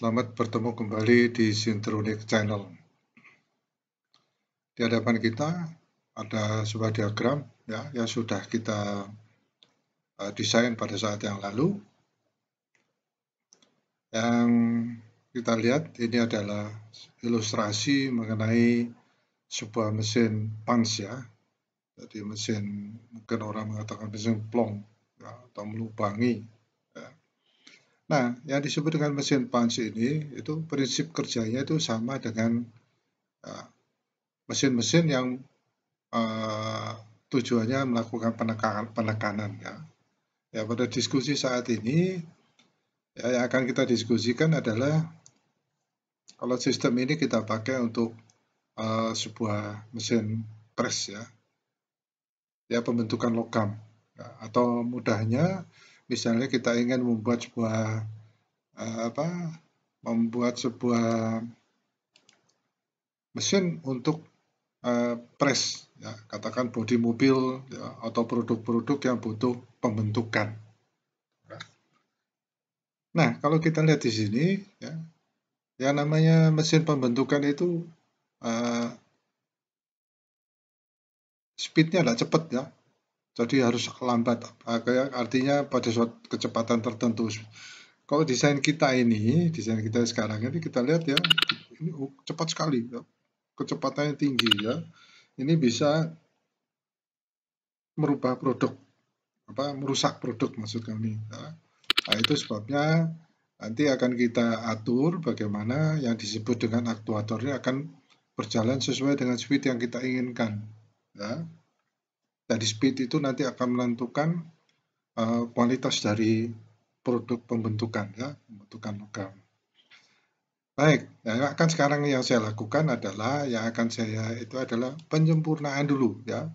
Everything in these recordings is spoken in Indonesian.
Selamat bertemu kembali di Sintronik Channel. Di hadapan kita ada sebuah diagram ya yang sudah kita uh, desain pada saat yang lalu. Yang kita lihat ini adalah ilustrasi mengenai sebuah mesin pans ya. Jadi mesin mungkin orang mengatakan mesin plong ya, atau melubangi Nah, yang disebut dengan mesin punch ini, itu prinsip kerjanya itu sama dengan ah, mesin-mesin ya, yang uh, tujuannya melakukan penekanan, penekanan ya. Ya, pada diskusi saat ini, ya, yang akan kita diskusikan adalah kalau sistem ini kita pakai untuk uh, sebuah mesin press ya, ya pembentukan logam ya, atau mudahnya misalnya kita ingin membuat sebuah eh, apa membuat sebuah mesin untuk uh, press ya, katakan bodi mobil ya, atau produk-produk yang butuh pembentukan nah kalau kita lihat di sini ya yang namanya mesin pembentukan itu uh, speednya agak cepat ya jadi harus lambat. Artinya pada suatu kecepatan tertentu. Kalau desain kita ini, desain kita sekarang ini kita lihat ya, ini oh, cepat sekali, ya. kecepatannya tinggi ya. Ini bisa merubah produk, apa merusak produk maksud kami. Ya. Nah, itu sebabnya nanti akan kita atur bagaimana yang disebut dengan aktuatornya akan berjalan sesuai dengan speed yang kita inginkan. Ya dari speed itu nanti akan menentukan uh, kualitas dari produk pembentukan ya, pembentukan logam. Baik, yang akan sekarang yang saya lakukan adalah yang akan saya itu adalah penyempurnaan dulu ya.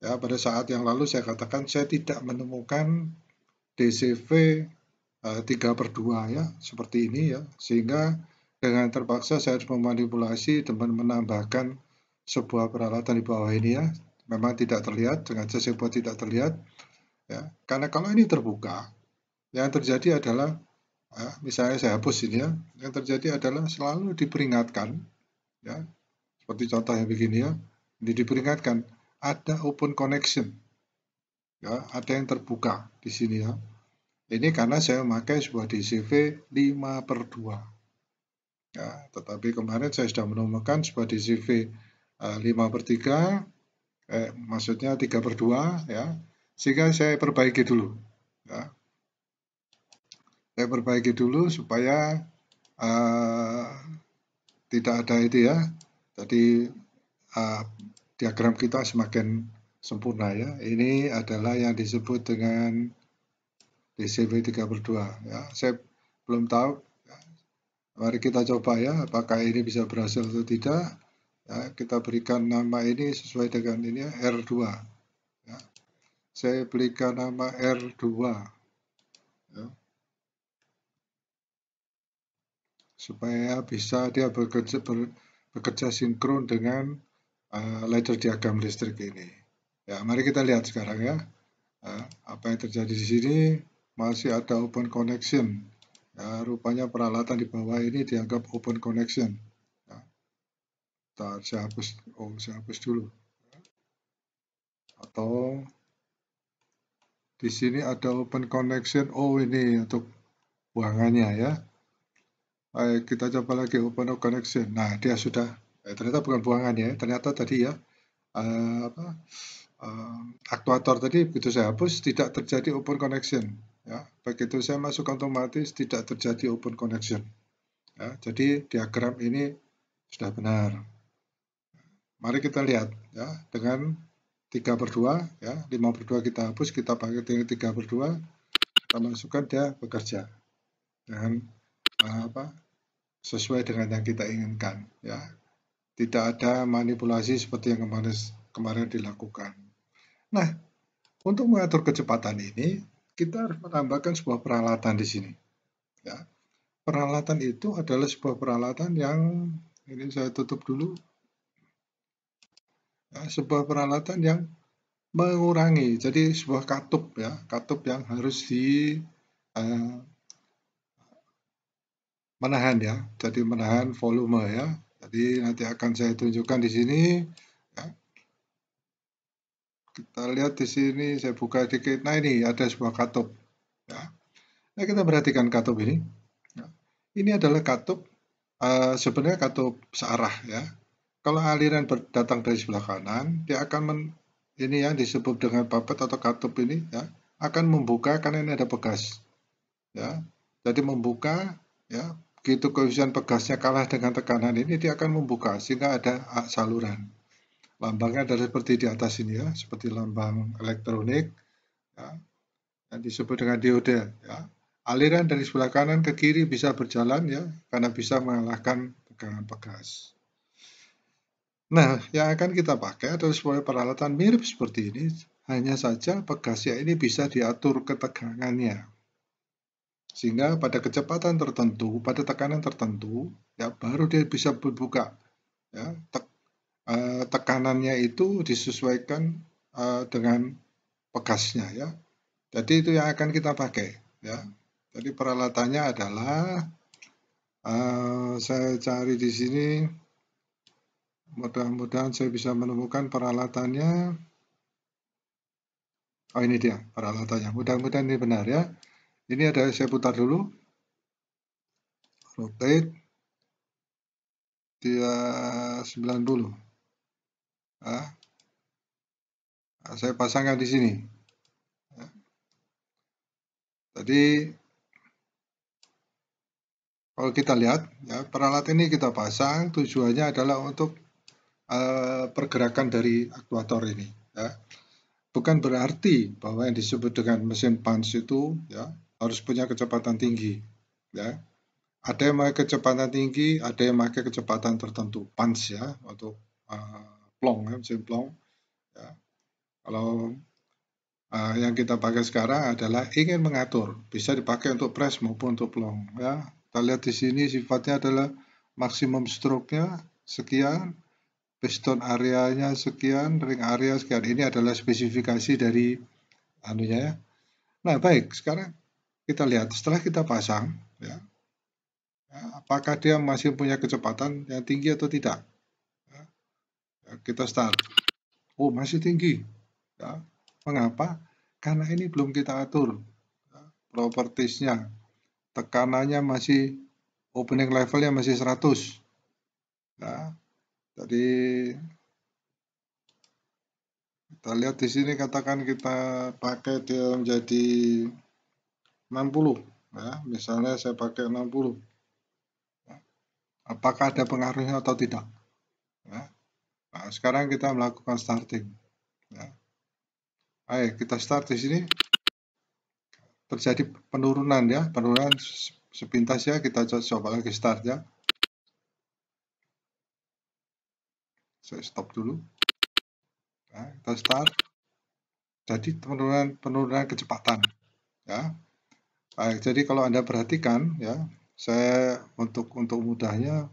Ya, pada saat yang lalu saya katakan saya tidak menemukan DCV uh, eh, per 2 ya, seperti ini ya. Sehingga dengan terpaksa saya harus memanipulasi dan menambahkan sebuah peralatan di bawah ini ya, memang tidak terlihat dengan saya buat tidak terlihat ya karena kalau ini terbuka yang terjadi adalah ya, misalnya saya hapus ini ya yang terjadi adalah selalu diperingatkan ya seperti contoh yang begini ya ini diperingatkan ada open connection ya ada yang terbuka di sini ya ini karena saya memakai sebuah DCV 5 per 2 ya tetapi kemarin saya sudah menemukan sebuah DCV 5 eh, per 3 eh, maksudnya tiga per 2 ya sehingga saya perbaiki dulu ya. saya perbaiki dulu supaya uh, tidak ada itu ya jadi uh, diagram kita semakin sempurna ya ini adalah yang disebut dengan DCB 3 per 2 ya saya belum tahu ya. mari kita coba ya apakah ini bisa berhasil atau tidak ya, kita berikan nama ini sesuai dengan ini ya, R2 ya. saya berikan nama R2 ya. supaya bisa dia bekerja, ber, bekerja sinkron dengan uh, ledger diagram listrik ini ya mari kita lihat sekarang ya. ya apa yang terjadi di sini masih ada open connection ya, rupanya peralatan di bawah ini dianggap open connection Bentar, saya hapus. Oh, saya hapus dulu. Atau di sini ada open connection. Oh, ini untuk buangannya ya. Ayo kita coba lagi open connection. Nah, dia sudah. Eh, ternyata bukan buangan ya. Ternyata tadi ya. Uh, apa, uh, aktuator tadi begitu saya hapus tidak terjadi open connection ya begitu saya masuk otomatis tidak terjadi open connection ya, jadi diagram ini sudah benar Mari kita lihat ya dengan 3 per 2 ya 5 per 2 kita hapus kita pakai dengan 3 per 2 kita masukkan dia bekerja dengan eh, apa sesuai dengan yang kita inginkan ya tidak ada manipulasi seperti yang kemarin kemarin dilakukan nah untuk mengatur kecepatan ini kita harus menambahkan sebuah peralatan di sini ya peralatan itu adalah sebuah peralatan yang ini saya tutup dulu Eh, sebuah peralatan yang mengurangi. Jadi sebuah katup ya, katup yang harus di uh, menahan ya. Jadi menahan volume ya. Jadi nanti akan saya tunjukkan di sini. Ya. Kita lihat di sini, saya buka dikit. Nah ini ada sebuah katup. Ya. Nah kita perhatikan katup ini. Ya. Ini adalah katup, uh, sebenarnya katup searah ya. Kalau aliran datang dari sebelah kanan, dia akan men, ini yang disebut dengan papet atau katup ini ya, akan membuka karena ini ada pegas. Ya. Jadi membuka ya, begitu koefisien pegasnya kalah dengan tekanan ini dia akan membuka sehingga ada saluran. Lambangnya adalah seperti di atas ini ya, seperti lambang elektronik ya. Yang disebut dengan diode ya. Aliran dari sebelah kanan ke kiri bisa berjalan ya karena bisa mengalahkan tekanan pegas. Nah, yang akan kita pakai adalah sebuah peralatan mirip seperti ini, hanya saja pegasnya ini bisa diatur ketegangannya. Sehingga pada kecepatan tertentu, pada tekanan tertentu, ya baru dia bisa berbuka. Ya, te uh, eh, tekanannya itu disesuaikan uh, dengan pegasnya ya. Jadi itu yang akan kita pakai ya. Jadi peralatannya adalah uh, saya cari di sini Mudah-mudahan saya bisa menemukan peralatannya. Oh ini dia peralatannya. Mudah-mudahan ini benar ya. Ini ada saya putar dulu. Rotate. Dia 90. Ya. Nah, saya pasangkan di sini. Tadi ya. kalau kita lihat ya peralatan ini kita pasang tujuannya adalah untuk uh, pergerakan dari aktuator ini. Ya. Bukan berarti bahwa yang disebut dengan mesin punch itu ya, harus punya kecepatan tinggi. Ya. Ada yang pakai kecepatan tinggi, ada yang pakai kecepatan tertentu. Punch ya, untuk uh, eh, plong, ya, mesin plong. Ya. Kalau uh, yang kita pakai sekarang adalah ingin mengatur, bisa dipakai untuk press maupun untuk plong. Ya. Kita lihat di sini sifatnya adalah maksimum stroke-nya sekian, piston areanya sekian, ring area sekian. Ini adalah spesifikasi dari anunya ya. Nah, baik, sekarang kita lihat setelah kita pasang ya. ya apakah dia masih punya kecepatan yang tinggi atau tidak? Ya, ya, kita start. Oh, masih tinggi. Ya, mengapa? Karena ini belum kita atur ya, propertiesnya. Tekanannya masih opening levelnya masih 100. Ya, jadi kita lihat di sini katakan kita pakai dia menjadi 60 ya, misalnya saya pakai 60 ya. apakah ada pengaruhnya atau tidak ya. nah, sekarang kita melakukan starting ya. ayo kita start di sini terjadi penurunan ya penurunan sepintas ya kita coba lagi start ya saya stop dulu ya, kita start jadi penurunan penurunan kecepatan ya baik jadi kalau anda perhatikan ya saya untuk untuk mudahnya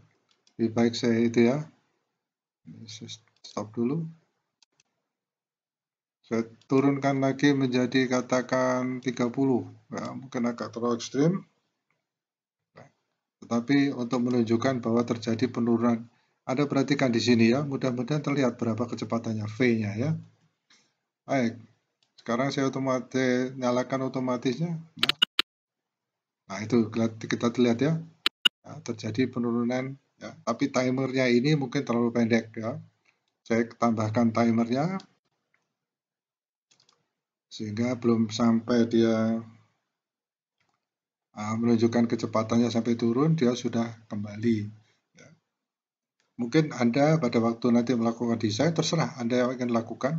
lebih baik saya itu ya saya stop dulu saya turunkan lagi menjadi katakan 30 ya, mungkin agak terlalu ekstrim nah, tetapi untuk menunjukkan bahwa terjadi penurunan ada perhatikan di sini ya, mudah-mudahan terlihat berapa kecepatannya V-nya ya. Baik, sekarang saya otomatis nyalakan otomatisnya. Nah itu kita lihat ya, ya terjadi penurunan. Ya. Tapi timernya ini mungkin terlalu pendek ya. Saya tambahkan timernya sehingga belum sampai dia ah, menunjukkan kecepatannya sampai turun, dia sudah kembali Mungkin Anda pada waktu nanti melakukan desain, terserah Anda yang akan lakukan,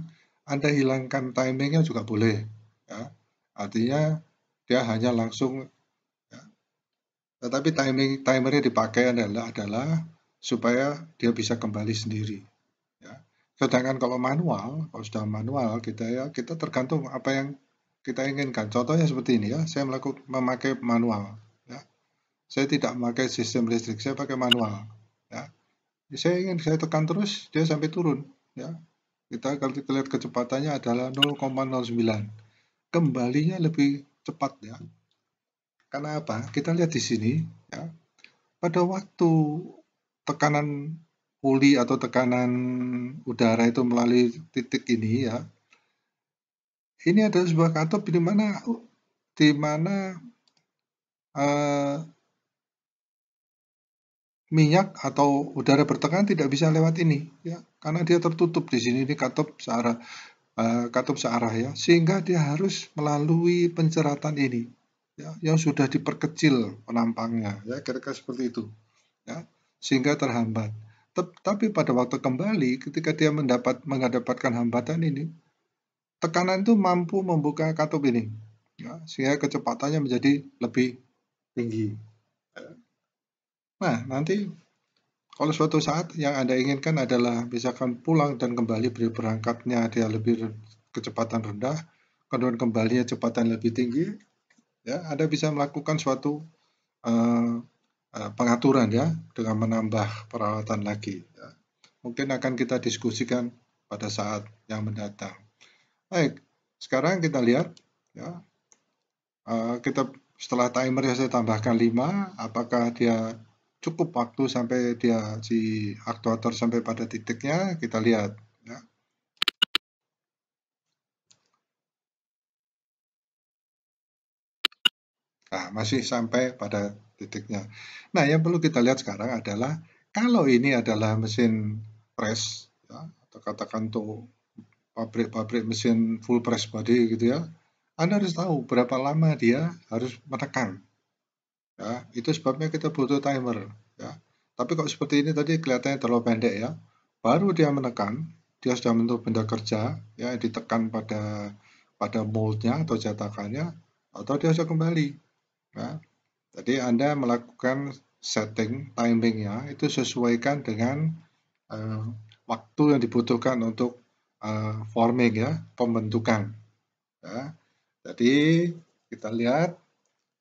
Anda hilangkan timingnya juga boleh. Ya. Artinya dia hanya langsung, ya. tetapi timing timernya dipakai adalah, adalah supaya dia bisa kembali sendiri. Ya. Sedangkan kalau manual, kalau sudah manual kita ya kita tergantung apa yang kita inginkan. Contohnya seperti ini ya, saya melakukan memakai manual. Ya. Saya tidak memakai sistem listrik, saya pakai manual saya ingin saya tekan terus dia sampai turun ya kita kalau kita lihat kecepatannya adalah 0,09 kembalinya lebih cepat ya karena apa kita lihat di sini ya pada waktu tekanan uli atau tekanan udara itu melalui titik ini ya ini adalah sebuah katup di mana di mana eh, minyak atau udara bertekanan tidak bisa lewat ini ya karena dia tertutup di sini ini katup searah uh, katup searah ya sehingga dia harus melalui penceratan ini ya yang sudah diperkecil penampangnya ya kira-kira seperti itu ya sehingga terhambat tapi pada waktu kembali ketika dia mendapat mengadapatkan hambatan ini tekanan itu mampu membuka katup ini ya, sehingga kecepatannya menjadi lebih tinggi Nah, nanti kalau suatu saat yang Anda inginkan adalah misalkan pulang dan kembali berangkatnya dia lebih kecepatan rendah, kemudian kembalinya kecepatan lebih tinggi, ya Anda bisa melakukan suatu uh, uh, pengaturan ya dengan menambah peralatan lagi. Ya. Mungkin akan kita diskusikan pada saat yang mendatang. Baik, sekarang kita lihat ya uh, kita setelah ya saya tambahkan 5, apakah dia cukup waktu sampai dia si aktuator sampai pada titiknya kita lihat ya. Nah, masih sampai pada titiknya. Nah, yang perlu kita lihat sekarang adalah kalau ini adalah mesin press, ya, atau katakan tuh pabrik-pabrik mesin full press body gitu ya, Anda harus tahu berapa lama dia harus menekan ya itu sebabnya kita butuh timer ya tapi kok seperti ini tadi kelihatannya terlalu pendek ya baru dia menekan dia sudah menutup benda kerja ya ditekan pada pada moldnya atau cetakannya atau dia sudah kembali ya jadi anda melakukan setting timingnya itu sesuaikan dengan uh, waktu yang dibutuhkan untuk uh, forming ya pembentukan ya jadi kita lihat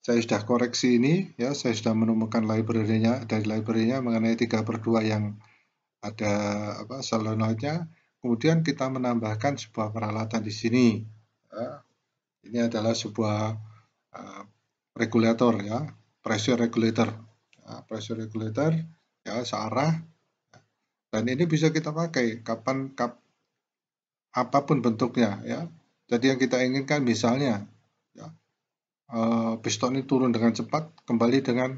saya sudah koreksi ini ya saya sudah menemukan library-nya dari library-nya mengenai 3 per 2 yang ada apa solenoidnya kemudian kita menambahkan sebuah peralatan di sini ya. ini adalah sebuah uh, regulator ya pressure regulator ya, pressure regulator ya searah dan ini bisa kita pakai kapan kap, apapun bentuknya ya jadi yang kita inginkan misalnya ya, Eh, piston ini turun dengan cepat, kembali dengan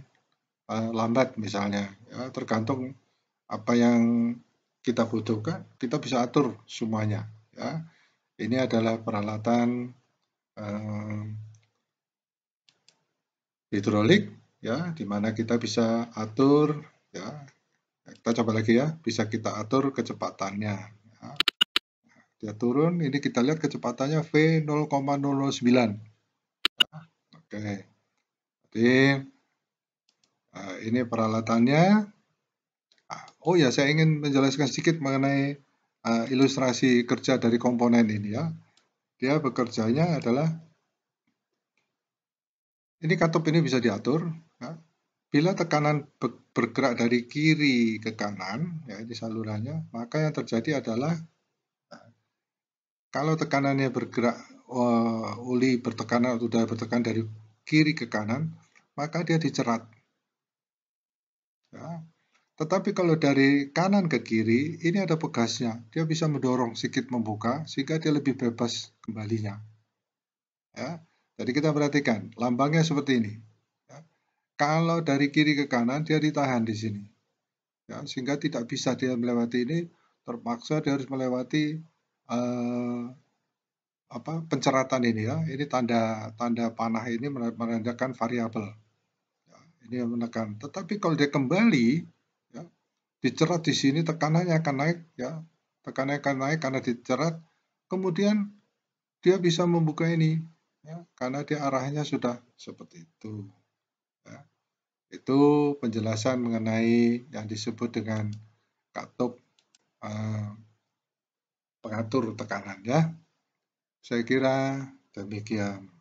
eh, lambat misalnya. Ya, tergantung apa yang kita butuhkan, kita bisa atur semuanya. Ya. Ini adalah peralatan eh, hidrolik, ya, di mana kita bisa atur, ya, kita coba lagi ya, bisa kita atur kecepatannya. Ya. Dia turun, ini kita lihat kecepatannya V 0,009 Oke. Jadi eh, ini peralatannya. Ah, oh ya, saya ingin menjelaskan sedikit mengenai eh, ilustrasi kerja dari komponen ini ya. Dia bekerjanya adalah ini katup ini bisa diatur. Ya. Bila tekanan bergerak dari kiri ke kanan, ya di salurannya, maka yang terjadi adalah eh, kalau tekanannya bergerak uh, eh, oli bertekanan atau udara bertekan dari kiri ke kanan, maka dia dicerat. Ya. Tetapi kalau dari kanan ke kiri, ini ada pegasnya. Dia bisa mendorong sedikit membuka, sehingga dia lebih bebas kembalinya. Ya. Jadi kita perhatikan, lambangnya seperti ini. Ya. Kalau dari kiri ke kanan, dia ditahan di sini. Ya, sehingga tidak bisa dia melewati ini, terpaksa dia harus melewati uh, apa penceratan ini ya. Ini tanda tanda panah ini menandakan variabel. Ya, ini yang menekan. Tetapi kalau dia kembali ya, dicerat di sini tekanannya akan naik ya. Tekanannya akan naik karena dicerat. Kemudian dia bisa membuka ini ya, karena dia arahnya sudah seperti itu. Ya. Itu penjelasan mengenai yang disebut dengan katup eh, pengatur tekanan ya. Saya kira demikian.